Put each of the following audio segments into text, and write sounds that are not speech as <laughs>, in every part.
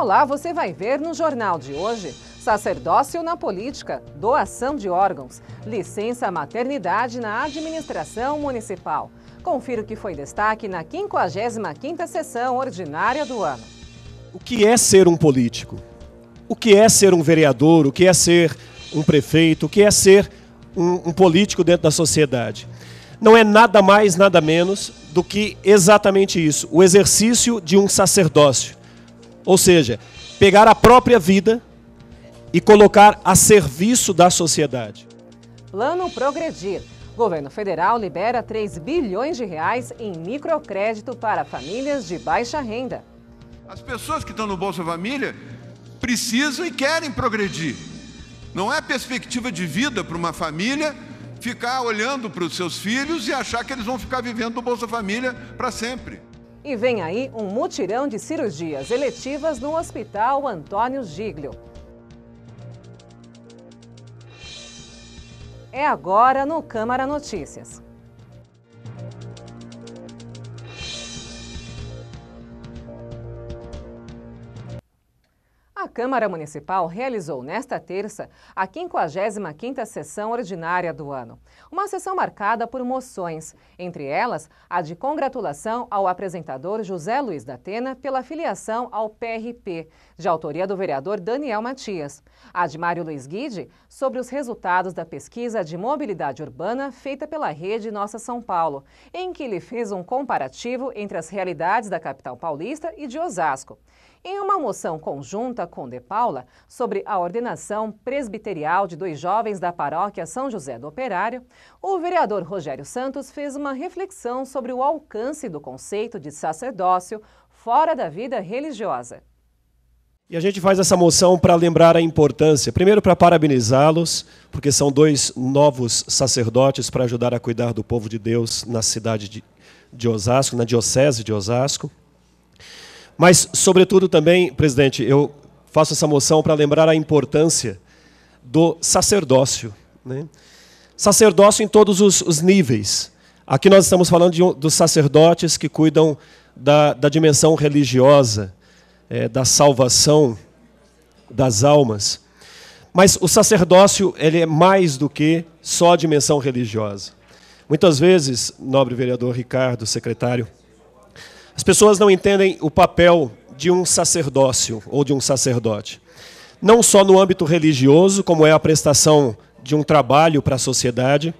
Olá, você vai ver no jornal de hoje. Sacerdócio na política, doação de órgãos, licença maternidade na administração municipal. Confira o que foi destaque na 55ª sessão ordinária do ano. O que é ser um político? O que é ser um vereador? O que é ser um prefeito? O que é ser um, um político dentro da sociedade? Não é nada mais, nada menos do que exatamente isso, o exercício de um sacerdócio ou seja, pegar a própria vida e colocar a serviço da sociedade. Plano Progredir. Governo federal libera 3 bilhões de reais em microcrédito para famílias de baixa renda. As pessoas que estão no Bolsa Família precisam e querem progredir. Não é perspectiva de vida para uma família ficar olhando para os seus filhos e achar que eles vão ficar vivendo do Bolsa Família para sempre. E vem aí um mutirão de cirurgias eletivas no Hospital Antônio Giglio. É agora no Câmara Notícias. Câmara Municipal realizou nesta terça a 55ª sessão ordinária do ano. Uma sessão marcada por moções, entre elas a de congratulação ao apresentador José Luiz da Atena pela filiação ao PRP, de autoria do vereador Daniel Matias. A de Mário Luiz Guide sobre os resultados da pesquisa de mobilidade urbana feita pela rede Nossa São Paulo, em que ele fez um comparativo entre as realidades da capital paulista e de Osasco. Em uma moção conjunta com De Paula sobre a ordenação presbiterial de dois jovens da paróquia São José do Operário, o vereador Rogério Santos fez uma reflexão sobre o alcance do conceito de sacerdócio fora da vida religiosa. E a gente faz essa moção para lembrar a importância, primeiro para parabenizá-los, porque são dois novos sacerdotes para ajudar a cuidar do povo de Deus na cidade de, de Osasco, na diocese de Osasco. Mas, sobretudo, também, presidente, eu faço essa moção para lembrar a importância do sacerdócio. Né? Sacerdócio em todos os, os, níveis. Aqui nós estamos falando de, dos sacerdotes que cuidam da, da dimensão religiosa, é, da salvação das almas. Mas o sacerdócio ele é mais do que só a dimensão religiosa. Muitas vezes, nobre vereador Ricardo, secretário, as pessoas não entendem o papel de um sacerdócio ou de um sacerdote. Não só no âmbito religioso, como é a prestação de um trabalho para a sociedade,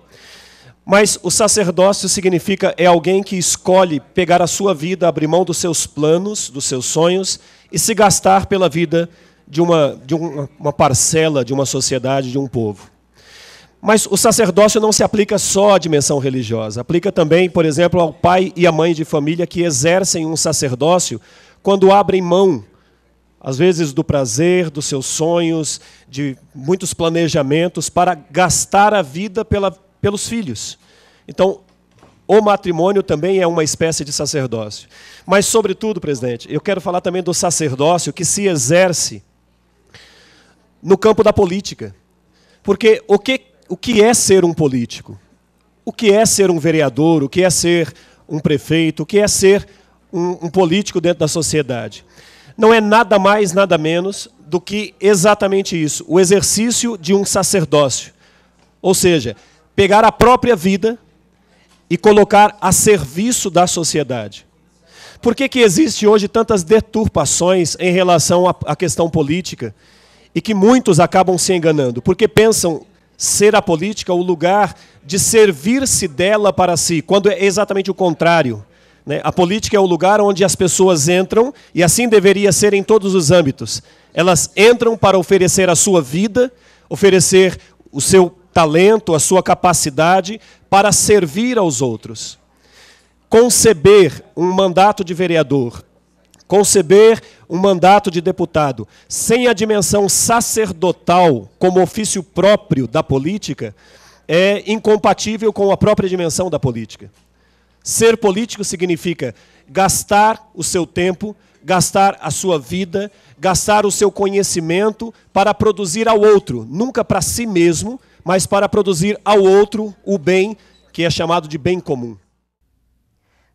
mas o sacerdócio significa é alguém que escolhe pegar a sua vida, abrir mão dos seus planos, dos seus sonhos e se gastar pela vida de uma, de uma parcela, de uma sociedade, de um povo. Mas o sacerdócio não se aplica só à dimensão religiosa, aplica também, por exemplo, ao pai e à mãe de família que exercem um sacerdócio quando abrem mão, às vezes, do prazer, dos seus sonhos, de muitos planejamentos, para gastar a vida pela, pelos filhos. Então, o matrimônio também é uma espécie de sacerdócio. Mas, sobretudo, presidente, eu quero falar também do sacerdócio que se exerce no campo da política. Porque o que o que é ser um político, o que é ser um vereador, o que é ser um prefeito, o que é ser um, um político dentro da sociedade. Não é nada mais, nada menos do que exatamente isso: o exercício de um sacerdócio. Ou seja, pegar a própria vida e colocar a serviço da sociedade. Por que, que existe hoje tantas deturpações em relação à questão política e que muitos acabam se enganando? Porque pensam ser a política o lugar de servir-se dela para si, quando é exatamente o contrário. Né? A política é o lugar onde as pessoas entram, e assim deveria ser em todos os âmbitos. Elas entram para oferecer a sua vida, oferecer o seu talento, a sua capacidade para servir aos outros. Conceber um mandato de vereador conceber um mandato de deputado sem a dimensão sacerdotal como ofício próprio da política é incompatível com a própria dimensão da política. Ser político significa gastar o seu tempo, gastar a sua vida, gastar o seu conhecimento para produzir ao outro, nunca para si mesmo, mas para produzir ao outro o bem que é chamado de bem comum.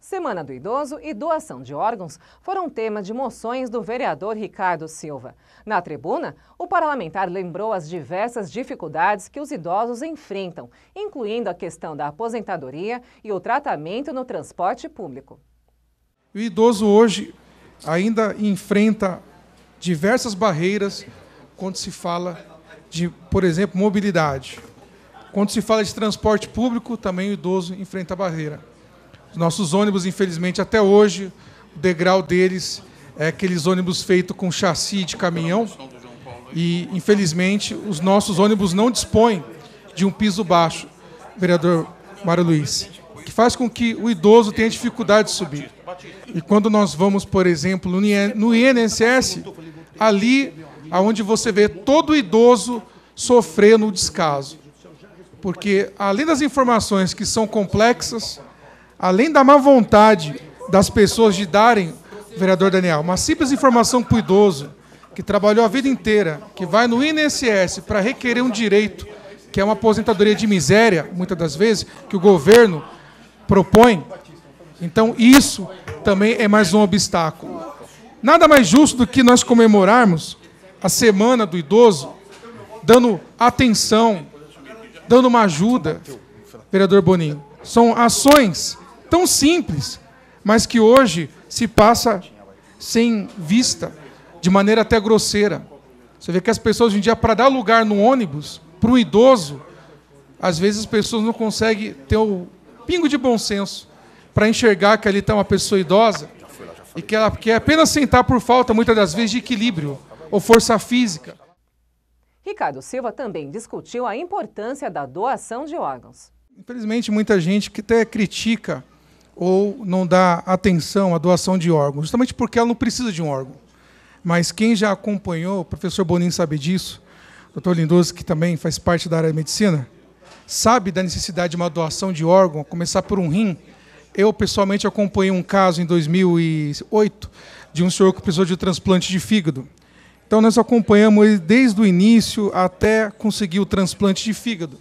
Semana do Idoso e doação de órgãos foram tema de moções do vereador Ricardo Silva. Na tribuna, o parlamentar lembrou as diversas dificuldades que os idosos enfrentam, incluindo a questão da aposentadoria e o tratamento no transporte público. O idoso hoje ainda enfrenta diversas barreiras quando se fala de, por exemplo, mobilidade. Quando se fala de transporte público, também o idoso enfrenta a barreira. Os nossos ônibus, infelizmente, até hoje, o degrau deles é aqueles ônibus feitos com chassi de caminhão. E, infelizmente, os nossos ônibus não dispõem de um piso baixo, vereador Mário Luiz, que faz com que o idoso tenha dificuldade de subir. E quando nós vamos, por exemplo, no INSS, ali aonde você vê todo idoso sofrendo o descaso. Porque, além das informações que são complexas, além da má vontade das pessoas de darem, vereador Daniel, uma simples informação para o idoso que trabalhou a vida inteira, que vai no INSS para requerer um direito, que é uma aposentadoria de miséria, muitas das vezes, que o governo propõe. Então, isso também é mais um obstáculo. Nada mais justo do que nós comemorarmos a semana do idoso, dando atenção, dando uma ajuda, vereador Boninho. São ações tão simples, mas que hoje se passa sem vista, de maneira até grosseira. Você vê que as pessoas hoje em dia, para dar lugar no ônibus, para um idoso, às vezes as pessoas não conseguem ter o pingo de bom senso para enxergar que ali está uma pessoa idosa e que ela quer apenas sentar por falta, muitas das vezes, de equilíbrio ou força física. Ricardo Silva também discutiu a importância da doação de órgãos. Infelizmente, muita gente que até critica ou não dá atenção à doação de órgãos, justamente porque ela não precisa de um órgão. Mas quem já acompanhou, o professor Bonin sabe disso, o doutor Lindoso, que também faz parte da área de medicina, sabe da necessidade de uma doação de órgão, começar por um rim. Eu, pessoalmente, acompanhei um caso em 2008 de um senhor que precisou de um transplante de fígado. Então, nós acompanhamos ele desde o início até conseguir o transplante de fígado.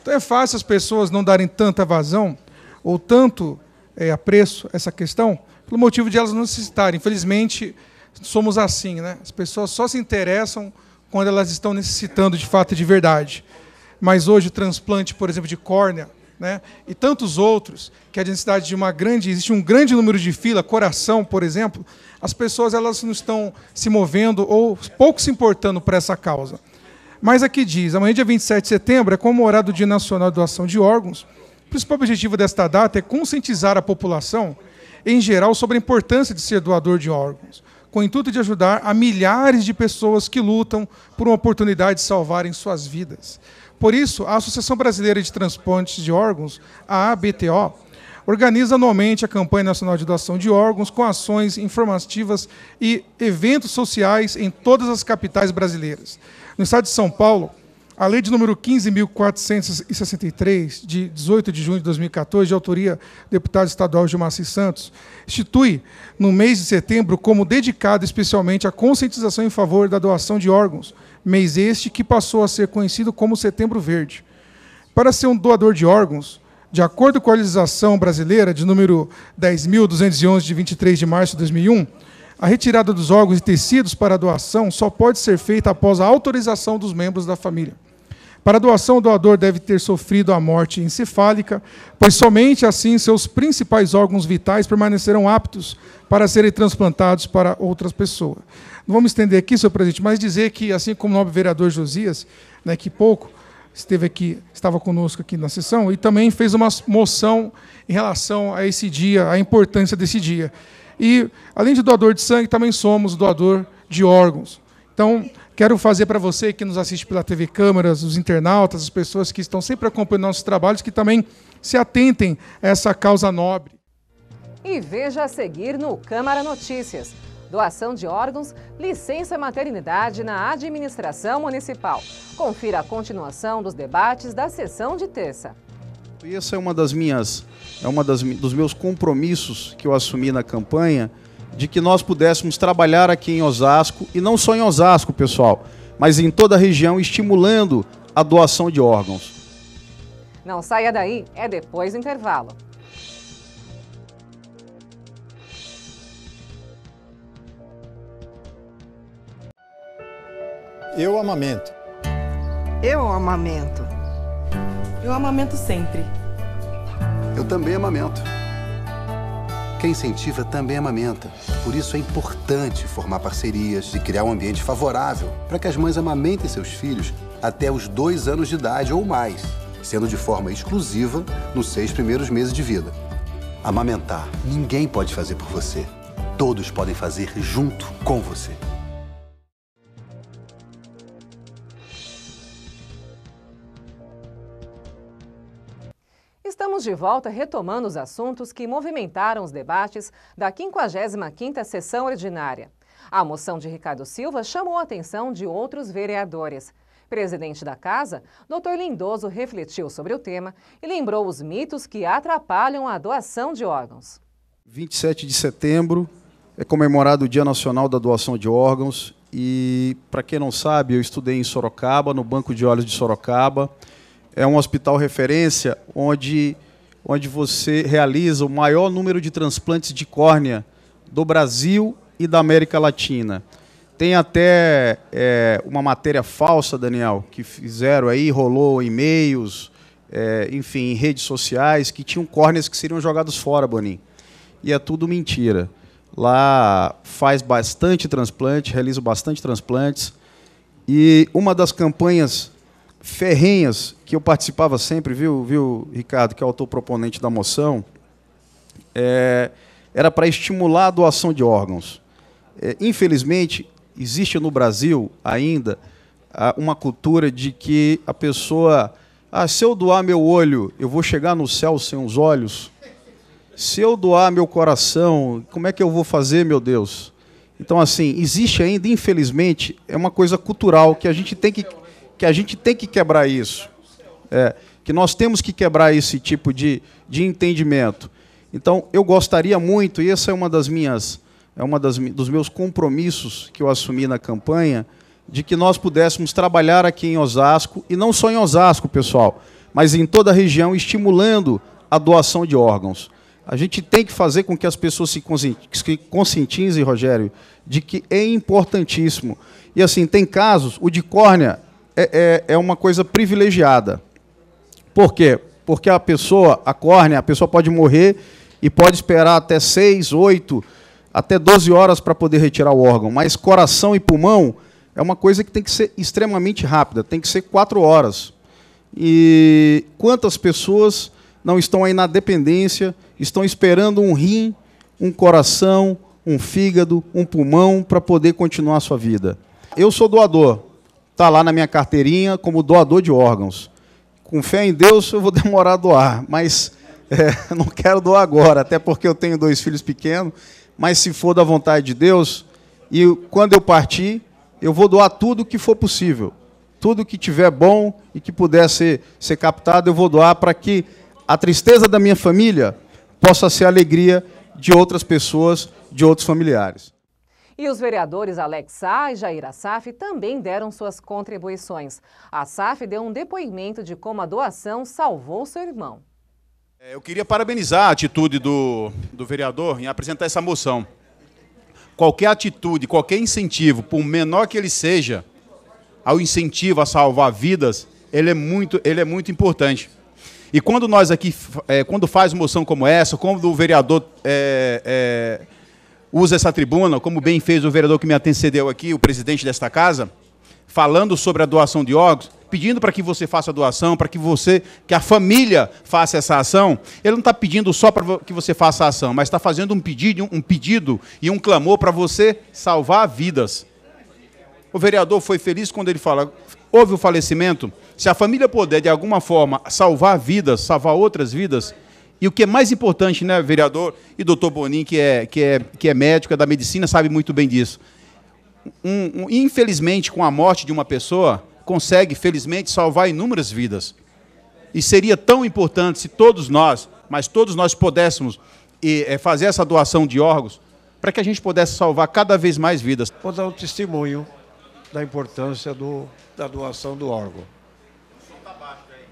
Então, é fácil as pessoas não darem tanta vazão ou tanto é, apreço essa questão, pelo motivo de elas não necessitarem. Infelizmente, somos assim, né? As pessoas só se interessam quando elas estão necessitando de fato e de verdade. Mas hoje, o transplante, por exemplo, de córnea, né? e tantos outros, que é a densidade de uma grande, existe um grande número de fila, coração, por exemplo, as pessoas elas não estão se movendo ou pouco se importando para essa causa. Mas aqui diz, amanhã dia 27 de setembro é comemorado o Dia Nacional de Doação de Órgãos, o principal objetivo desta data é conscientizar a população, em geral, sobre a importância de ser doador de órgãos, com o intuito de ajudar a milhares de pessoas que lutam por uma oportunidade de salvarem suas vidas. Por isso, a Associação Brasileira de Transplantes de Órgãos, a ABTO, organiza anualmente a campanha nacional de doação de órgãos com ações informativas e eventos sociais em todas as capitais brasileiras. No estado de São Paulo, a lei de número 15.463, de 18 de junho de 2014, de autoria do deputado estadual Gilmaci Santos, institui no mês de setembro como dedicado especialmente à conscientização em favor da doação de órgãos, mês este que passou a ser conhecido como Setembro Verde. Para ser um doador de órgãos, de acordo com a legislação brasileira de número 10.211, de 23 de março de 2001, a retirada dos órgãos e tecidos para doação só pode ser feita após a autorização dos membros da família. Para doação, o doador deve ter sofrido a morte encefálica, pois somente assim seus principais órgãos vitais permanecerão aptos para serem transplantados para outras pessoas. Não vamos estender aqui, senhor presidente, mas dizer que, assim como o nobre vereador Josias, né, que pouco esteve aqui, estava conosco aqui na sessão, e também fez uma moção em relação a esse dia, a importância desse dia. E, além de doador de sangue, também somos doador de órgãos. Então, Quero fazer para você que nos assiste pela TV Câmaras, os internautas, as pessoas que estão sempre acompanhando nossos trabalhos, que também se atentem a essa causa nobre. E veja a seguir no Câmara Notícias. Doação de órgãos, licença maternidade na administração municipal. Confira a continuação dos debates da sessão de terça. Essa é uma das minhas, é uma das, dos meus compromissos que eu assumi na campanha, de que nós pudéssemos trabalhar aqui em Osasco, e não só em Osasco, pessoal, mas em toda a região, estimulando a doação de órgãos. Não saia daí, é depois do intervalo. Eu amamento. Eu amamento. Eu amamento sempre. Eu também amamento. Quem incentiva também amamenta. Por isso é importante formar parcerias e criar um ambiente favorável para que as mães amamentem seus filhos até os dois anos de idade ou mais, sendo de forma exclusiva nos seis primeiros meses de vida. Amamentar, ninguém pode fazer por você. Todos podem fazer junto com você. de volta retomando os assuntos que movimentaram os debates da 55ª sessão ordinária. A moção de Ricardo Silva chamou a atenção de outros vereadores. Presidente da Casa, Dr. Lindoso refletiu sobre o tema e lembrou os mitos que atrapalham a doação de órgãos. 27 de setembro é comemorado o Dia Nacional da Doação de Órgãos e, para quem não sabe, eu estudei em Sorocaba, no Banco de Olhos de Sorocaba. É um hospital referência onde onde você realiza o maior número de transplantes de córnea do Brasil e da América Latina. Tem até é, uma matéria falsa, Daniel, que fizeram aí, rolou e-mails, é, enfim, em redes sociais, que tinham córneas que seriam jogadas fora, Boninho. E é tudo mentira. Lá faz bastante transplante, realiza bastante transplantes. E uma das campanhas ferrenhas, que eu participava sempre, viu, viu Ricardo, que é o autor proponente da moção, é, era para estimular a doação de órgãos. É, infelizmente, existe no Brasil ainda uma cultura de que a pessoa. Ah, se eu doar meu olho, eu vou chegar no céu sem os olhos? Se eu doar meu coração, como é que eu vou fazer, meu Deus? Então, assim, existe ainda, infelizmente, é uma coisa cultural que a gente tem que que a gente tem que quebrar isso. É, que nós temos que quebrar esse tipo de, de entendimento. Então, eu gostaria muito, e essa é uma das minhas, é uma das, dos meus compromissos que eu assumi na campanha, de que nós pudéssemos trabalhar aqui em Osasco, e não só em Osasco, pessoal, mas em toda a região, estimulando a doação de órgãos. A gente tem que fazer com que as pessoas se conscientizem, Rogério, de que é importantíssimo. E assim, tem casos, o de córnea é, é, é uma coisa privilegiada. Por quê? Porque a pessoa, a córnea, a pessoa pode morrer e pode esperar até 6, 8, até 12 horas para poder retirar o órgão. Mas coração e pulmão é uma coisa que tem que ser extremamente rápida, tem que ser 4 horas. E quantas pessoas não estão aí na dependência, estão esperando um rim, um coração, um fígado, um pulmão para poder continuar a sua vida? Eu sou doador, Está lá na minha carteirinha como doador de órgãos. Com fé em Deus, eu vou <laughs> demorar a doar, mas é, <laughs> não quero doar agora, até porque eu tenho dois filhos pequenos. Mas se for da vontade de Deus, e quando eu partir, eu vou doar tudo que for possível. Tudo que tiver bom e que puder ser, ser captado, eu vou doar para que a tristeza da minha família possa ser a alegria de outras pessoas, de outros familiares. E os vereadores Alex Sá e Jair Assaf também deram suas contribuições. Assaf deu um depoimento de como a doação salvou seu irmão. É, eu queria parabenizar a atitude do, do vereador em apresentar essa moção. Qualquer atitude, qualquer incentivo, por menor que ele seja, ao incentivo a salvar vidas, ele é muito, ele é muito importante. E quando nós aqui, é, quando faz moção como essa, quando o vereador é, é, usa essa tribuna, como bem fez o vereador que me antecedeu aqui, o presidente desta casa, falando sobre a doação de órgãos, pedindo para que você faça a doação, para que você, que a família faça essa ação. Ele não está pedindo só para que você faça a ação, mas está fazendo um pedido, um pedido e um clamor para você salvar vidas. O vereador foi feliz quando ele fala: houve o falecimento. Se a família puder, de alguma forma, salvar vidas, salvar outras vidas, e o que é mais importante, né, vereador e doutor Bonin, que é, que é, que é médico, é da medicina, sabe muito bem disso. Um, um, infelizmente, com a morte de uma pessoa, consegue, felizmente, salvar inúmeras vidas. E seria tão importante se todos nós, mas todos nós pudéssemos e, é, fazer essa doação de órgãos para que a gente pudesse salvar cada vez mais vidas. Vou dar um testemunho da importância do, da doação do órgão.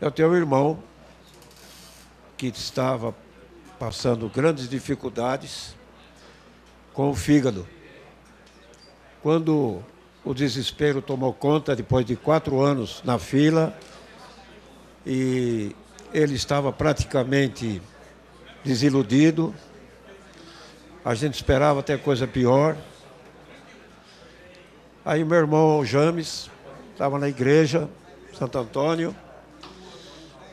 Eu tenho um irmão que estava passando grandes dificuldades com o fígado. Quando o desespero tomou conta, depois de quatro anos na fila, e ele estava praticamente desiludido, a gente esperava até coisa pior. Aí meu irmão James estava na igreja, Santo Antônio,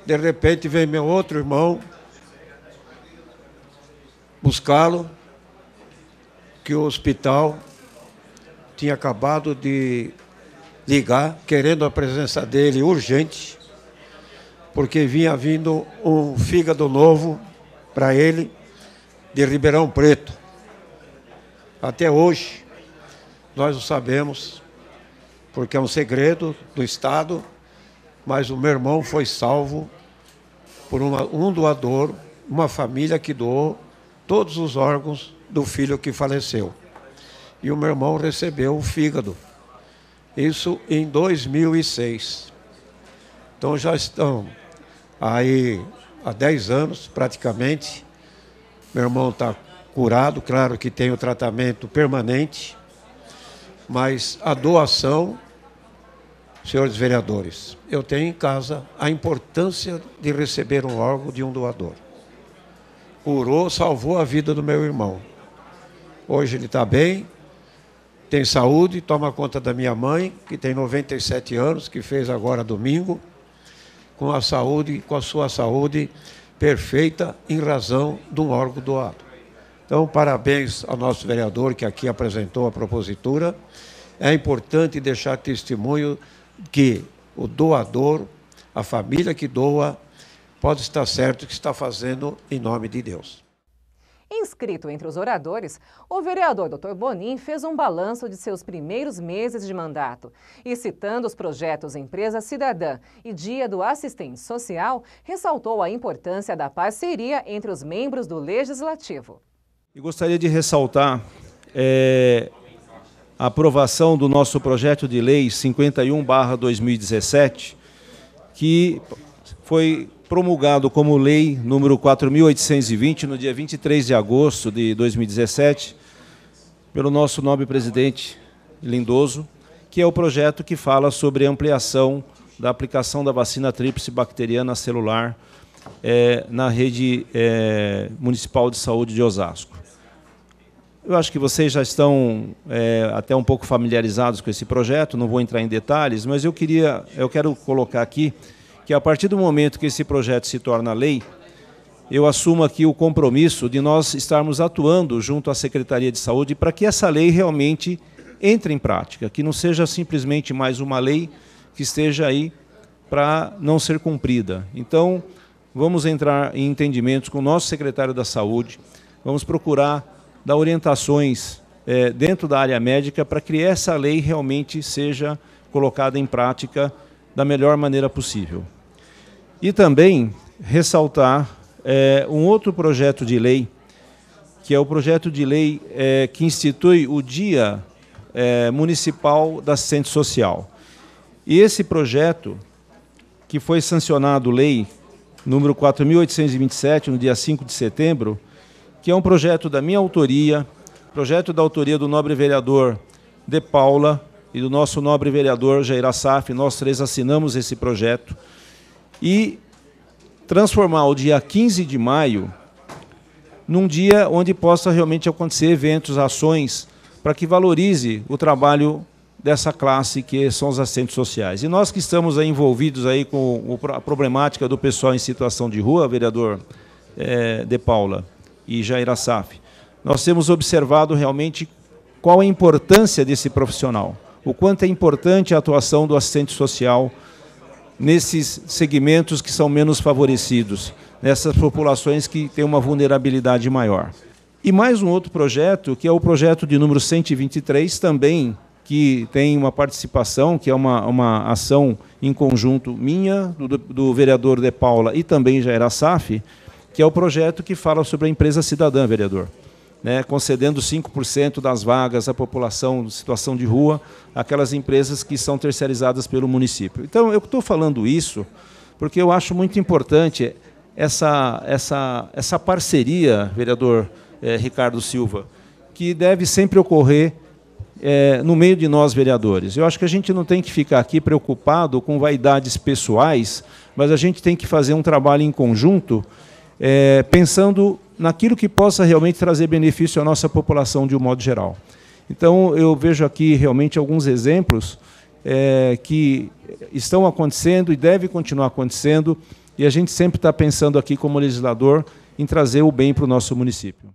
de repente vem meu outro irmão buscá-lo, que o hospital tinha acabado de ligar, querendo a presença dele urgente, porque vinha vindo um fígado novo para ele de Ribeirão Preto. Até hoje, nós o sabemos, porque é um segredo do Estado mas o meu irmão foi salvo por uma, um doador, uma família que doou todos os órgãos do filho que faleceu. E o meu irmão recebeu o fígado. Isso em 2006. Então já estão aí há 10 anos praticamente. Meu irmão está curado, claro que tem o tratamento permanente, mas a doação senhores vereadores, eu tenho em casa a importância de receber um órgão de um doador. Curou, salvou a vida do meu irmão. Hoje ele está bem, tem saúde, toma conta da minha mãe, que tem 97 anos, que fez agora domingo, com a saúde, com a sua saúde perfeita em razão de um órgão doado. Então, parabéns ao nosso vereador que aqui apresentou a propositura. É importante deixar testemunho que o doador, a família que doa, pode estar certo que está fazendo em nome de Deus. Inscrito entre os oradores, o vereador Dr. Bonin fez um balanço de seus primeiros meses de mandato e, citando os projetos Empresa Cidadã e Dia do Assistente Social, ressaltou a importância da parceria entre os membros do Legislativo. E gostaria de ressaltar é, a aprovação do nosso projeto de lei 51/2017, que foi promulgado como lei número 4820 no dia 23 de agosto de 2017 pelo nosso nobre presidente Lindoso, que é o projeto que fala sobre ampliação da aplicação da vacina tríplice bacteriana celular é, na rede é, municipal de saúde de Osasco. Eu acho que vocês já estão é, até um pouco familiarizados com esse projeto, não vou entrar em detalhes, mas eu queria, eu quero colocar aqui que a partir do momento que esse projeto se torna lei, eu assumo aqui o compromisso de nós estarmos atuando junto à Secretaria de Saúde para que essa lei realmente entre em prática, que não seja simplesmente mais uma lei que esteja aí para não ser cumprida. Então, vamos entrar em entendimentos com o nosso secretário da Saúde, vamos procurar dar orientações é, dentro da área médica para que essa lei realmente seja colocada em prática da melhor maneira possível. E também ressaltar é, um outro projeto de lei, que é o projeto de lei é, que institui o Dia é, Municipal da Assistente Social. E esse projeto, que foi sancionado lei número 4.827, no dia 5 de setembro, que é um projeto da minha autoria, projeto da autoria do nobre vereador De Paula e do nosso nobre vereador Jair Assaf. Nós três assinamos esse projeto. E transformar o dia 15 de maio num dia onde possa realmente acontecer eventos, ações, para que valorize o trabalho dessa classe que são os assistentes sociais. E nós que estamos aí envolvidos aí com a problemática do pessoal em situação de rua, vereador é, De Paula, e Jair Assaf, nós temos observado realmente qual a importância desse profissional, o quanto é importante a atuação do assistente social nesses segmentos que são menos favorecidos, nessas populações que têm uma vulnerabilidade maior. E mais um outro projeto, que é o projeto de número 123, também que tem uma participação, que é uma, uma ação em conjunto minha, do, do vereador De Paula e também Jair Assaf, que é o projeto que fala sobre a empresa cidadã, vereador. Né, concedendo 5% das vagas à população situação de rua, aquelas empresas que são terceirizadas pelo município. Então, eu estou falando isso porque eu acho muito importante essa, essa, essa parceria, vereador eh, Ricardo Silva, que deve sempre ocorrer eh, no meio de nós, vereadores. Eu acho que a gente não tem que ficar aqui preocupado com vaidades pessoais, mas a gente tem que fazer um trabalho em conjunto é, pensando naquilo que possa realmente trazer benefício à nossa população de um modo geral. Então, eu vejo aqui realmente alguns exemplos é, que estão acontecendo e devem continuar acontecendo, e a gente sempre está pensando aqui, como legislador, em trazer o bem para o nosso município.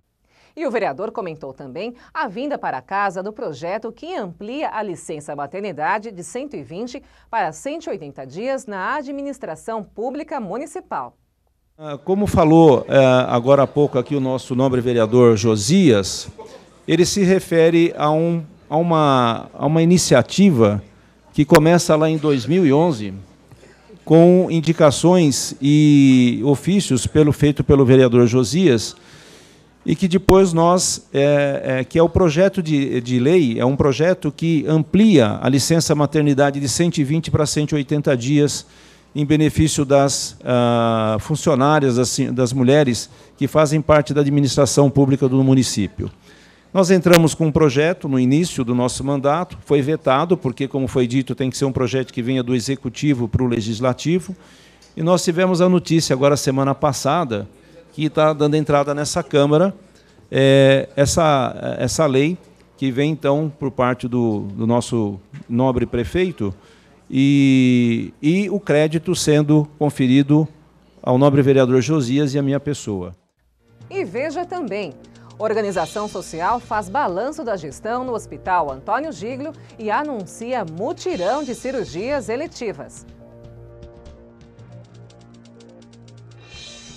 E o vereador comentou também a vinda para casa do projeto que amplia a licença maternidade de 120 para 180 dias na administração pública municipal. Ah, como falou eh, agora há pouco aqui o nosso nobre vereador Josias, ele se refere a, um, a, uma, a uma iniciativa que começa lá em 2011 com indicações e ofícios pelo feito pelo vereador Josias e que depois nós é, é, que é o projeto de, de lei é um projeto que amplia a licença maternidade de 120 para 180 dias em benefício das ah, funcionárias, das, das mulheres que fazem parte da administração pública do município. Nós entramos com um projeto no início do nosso mandato, foi vetado, porque, como foi dito, tem que ser um projeto que venha do executivo para o legislativo. E nós tivemos a notícia, agora semana passada, que está dando entrada nessa Câmara é, essa, essa lei, que vem então por parte do, do nosso nobre prefeito, e, e o crédito sendo conferido ao nobre vereador Josias e à minha pessoa. E veja também. Organização social faz balanço da gestão no Hospital Antônio Giglio e anuncia mutirão de cirurgias eletivas.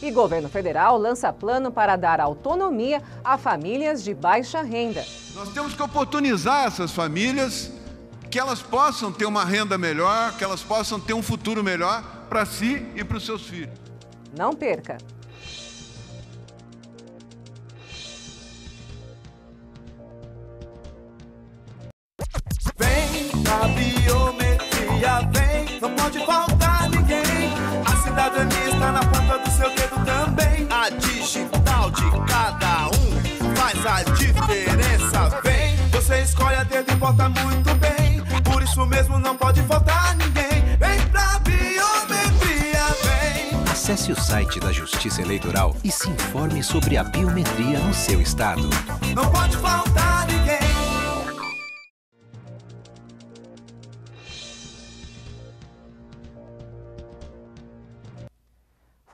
E governo federal lança plano para dar autonomia a famílias de baixa renda. Nós temos que oportunizar essas famílias que elas possam ter uma renda melhor, que elas possam ter um futuro melhor para si e para os seus filhos. Não perca! Vem a biometria, vem, não pode faltar ninguém. A cidadania é está na ponta do seu dedo também. A digital de cada um faz a diferença. Vem, você escolhe a dedo e porta muito bem isso mesmo não pode faltar ninguém. Vem pra biometria, vem. Acesse o site da Justiça Eleitoral e se informe sobre a biometria no seu estado. Não pode faltar.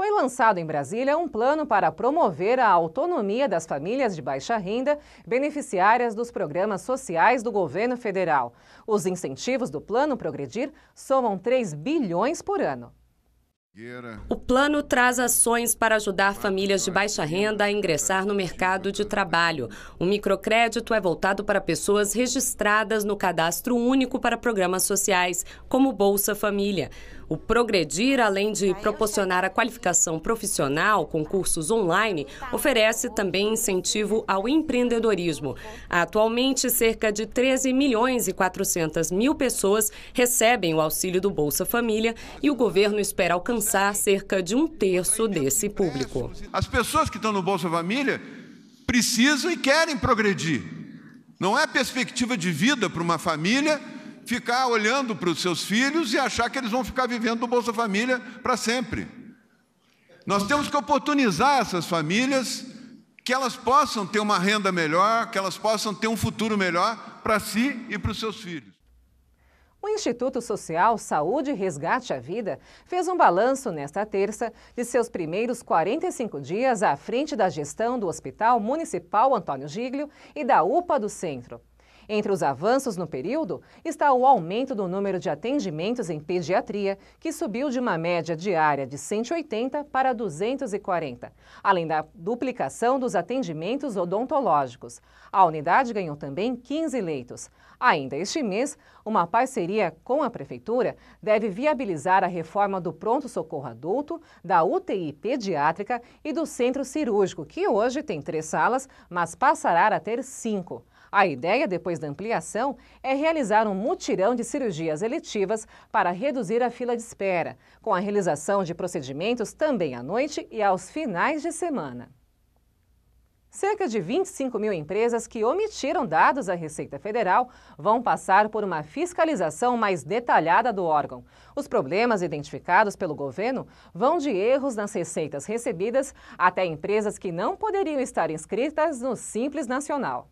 Foi lançado em Brasília um plano para promover a autonomia das famílias de baixa renda, beneficiárias dos programas sociais do governo federal. Os incentivos do plano Progredir somam 3 bilhões por ano. O plano traz ações para ajudar famílias de baixa renda a ingressar no mercado de trabalho. O microcrédito é voltado para pessoas registradas no cadastro único para programas sociais, como Bolsa Família. O Progredir, além de ah, proporcionar a qualificação profissional com cursos online, oferece também incentivo ao empreendedorismo. Atualmente, cerca de 13 milhões e 400 mil pessoas recebem o auxílio do Bolsa Família e o governo espera alcançar alcançar cerca de um terço desse público. As pessoas que estão no Bolsa Família precisam e querem progredir. Não é perspectiva de vida para uma família ficar olhando para os seus filhos e achar que eles vão ficar vivendo do Bolsa Família para sempre. Nós temos que oportunizar essas famílias que elas possam ter uma renda melhor, que elas possam ter um futuro melhor para si e para os seus filhos. O Instituto Social Saúde e Resgate à Vida fez um balanço nesta terça de seus primeiros 45 dias à frente da gestão do Hospital Municipal Antônio Giglio e da UPA do Centro. Entre os avanços no período está o aumento do número de atendimentos em pediatria, que subiu de uma média diária de 180 para 240, além da duplicação dos atendimentos odontológicos. A unidade ganhou também 15 leitos. Ainda este mês, uma parceria com a Prefeitura deve viabilizar a reforma do pronto-socorro adulto, da UTI pediátrica e do centro cirúrgico, que hoje tem três salas, mas passará a ter cinco. A ideia, depois da ampliação, é realizar um mutirão de cirurgias eletivas para reduzir a fila de espera, com a realização de procedimentos também à noite e aos finais de semana. Cerca de 25 mil empresas que omitiram dados à Receita Federal vão passar por uma fiscalização mais detalhada do órgão. Os problemas identificados pelo governo vão de erros nas receitas recebidas até empresas que não poderiam estar inscritas no Simples Nacional.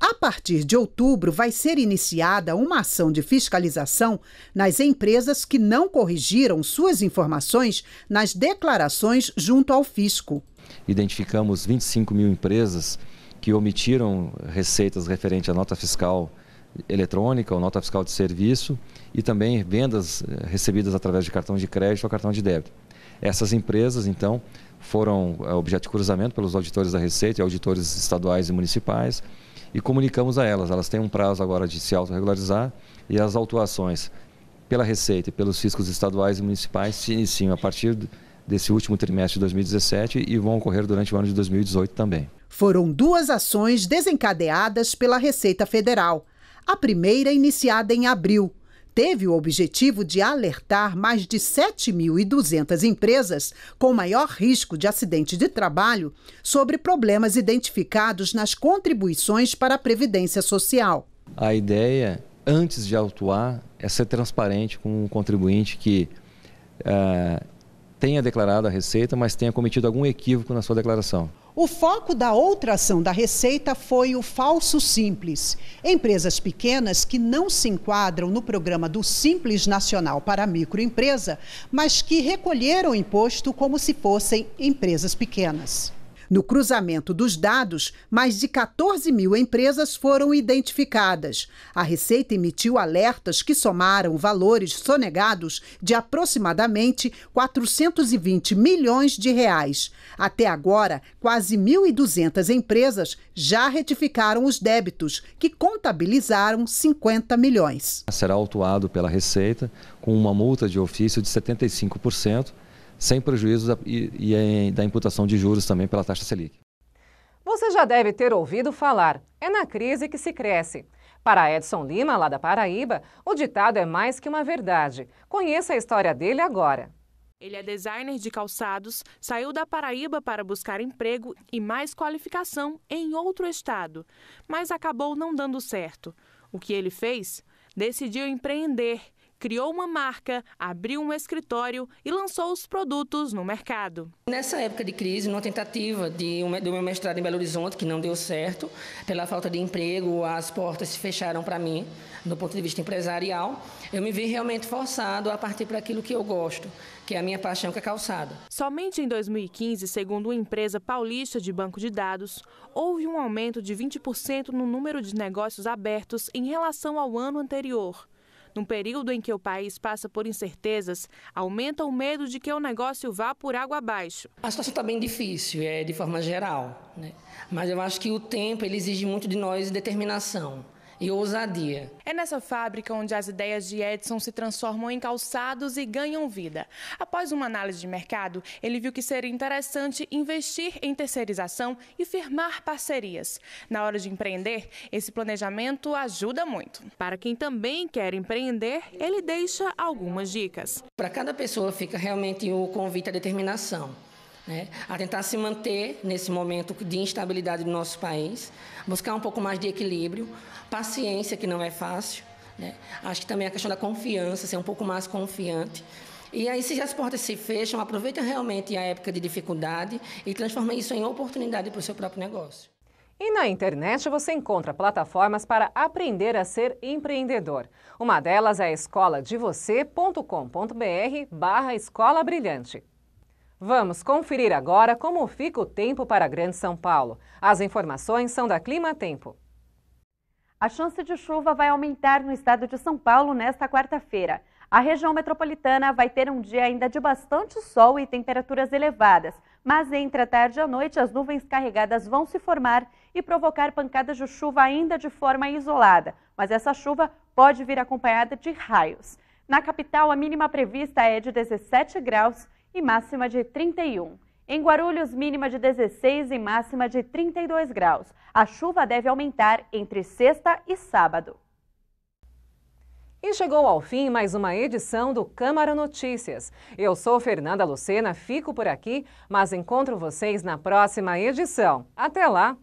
A partir de outubro, vai ser iniciada uma ação de fiscalização nas empresas que não corrigiram suas informações nas declarações junto ao fisco identificamos 25 mil empresas que omitiram receitas referente à nota fiscal eletrônica ou nota fiscal de serviço e também vendas eh, recebidas através de cartão de crédito ou cartão de débito. Essas empresas, então, foram eh, objeto de cruzamento pelos auditores da Receita e auditores estaduais e municipais e comunicamos a elas. Elas têm um prazo agora de se autorregularizar e as autuações pela Receita e pelos fiscos estaduais e municipais se iniciam a partir desse último trimestre de 2017 e vão ocorrer durante o ano de 2018 também. Foram duas ações desencadeadas pela Receita Federal. A primeira, iniciada em abril, teve o objetivo de alertar mais de 7.200 empresas com maior risco de acidente de trabalho sobre problemas identificados nas contribuições para a Previdência Social. A ideia, antes de atuar, é ser transparente com o contribuinte que. Uh, tenha declarado a Receita, mas tenha cometido algum equívoco na sua declaração. O foco da outra ação da Receita foi o falso simples. Empresas pequenas que não se enquadram no programa do Simples Nacional para microempresa, mas que recolheram o imposto como se fossem empresas pequenas. No cruzamento dos dados, mais de 14 mil empresas foram identificadas. A Receita emitiu alertas que somaram valores sonegados de aproximadamente 420 milhões de reais. Até agora, quase 1.200 empresas já retificaram os débitos, que contabilizaram 50 milhões. Será autuado pela Receita com uma multa de ofício de 75% sem prejuízo da, e, e é da imputação de juros também pela taxa Selic. Você já deve ter ouvido falar, é na crise que se cresce. Para Edson Lima, lá da Paraíba, o ditado é mais que uma verdade. Conheça a história dele agora. Ele é designer de calçados, saiu da Paraíba para buscar emprego e mais qualificação em outro estado, mas acabou não dando certo. O que ele fez? Decidiu empreender criou uma marca, abriu um escritório e lançou os produtos no mercado. Nessa época de crise, numa tentativa de um, do meu mestrado em Belo Horizonte, que não deu certo, pela falta de emprego, as portas se fecharam para mim, do ponto de vista empresarial, eu me vi realmente forçado a partir para aquilo que eu gosto, que é a minha paixão, que é calçado. Somente em 2015, segundo uma empresa paulista de banco de dados, houve um aumento de 20% no número de negócios abertos em relação ao ano anterior. Num período em que o país passa por incertezas, aumenta o medo de que o negócio vá por água abaixo. A situação está bem difícil, é de forma geral, né? mas eu acho que o tempo ele exige muito de nós determinação e ousadia. É nessa fábrica onde as ideias de Edson se transformam em calçados e ganham vida. Após uma análise de mercado, ele viu que seria interessante investir em terceirização e firmar parcerias. Na hora de empreender, esse planejamento ajuda muito. Para quem também quer empreender, ele deixa algumas dicas. Para cada pessoa fica realmente o convite à determinação né? a tentar se manter nesse momento de instabilidade do nosso país, buscar um pouco mais de equilíbrio, paciência, que não é fácil. Né? Acho que também a questão da confiança, ser um pouco mais confiante. E aí, se as portas se fecham, aproveita realmente a época de dificuldade e transforma isso em oportunidade para o seu próprio negócio. E na internet você encontra plataformas para aprender a ser empreendedor. Uma delas é a escola de você.com.br barra Escola Brilhante. Vamos conferir agora como fica o tempo para a Grande São Paulo. As informações são da Clima Tempo. A chance de chuva vai aumentar no estado de São Paulo nesta quarta-feira. A região metropolitana vai ter um dia ainda de bastante sol e temperaturas elevadas, mas entre a tarde e a noite as nuvens carregadas vão se formar e provocar pancadas de chuva ainda de forma isolada, mas essa chuva pode vir acompanhada de raios. Na capital, a mínima prevista é de 17 graus e máxima de 31. Em Guarulhos, mínima de 16 e máxima de 32 graus. A chuva deve aumentar entre sexta e sábado. E chegou ao fim mais uma edição do Câmara Notícias. Eu sou Fernanda Lucena, fico por aqui, mas encontro vocês na próxima edição. Até lá!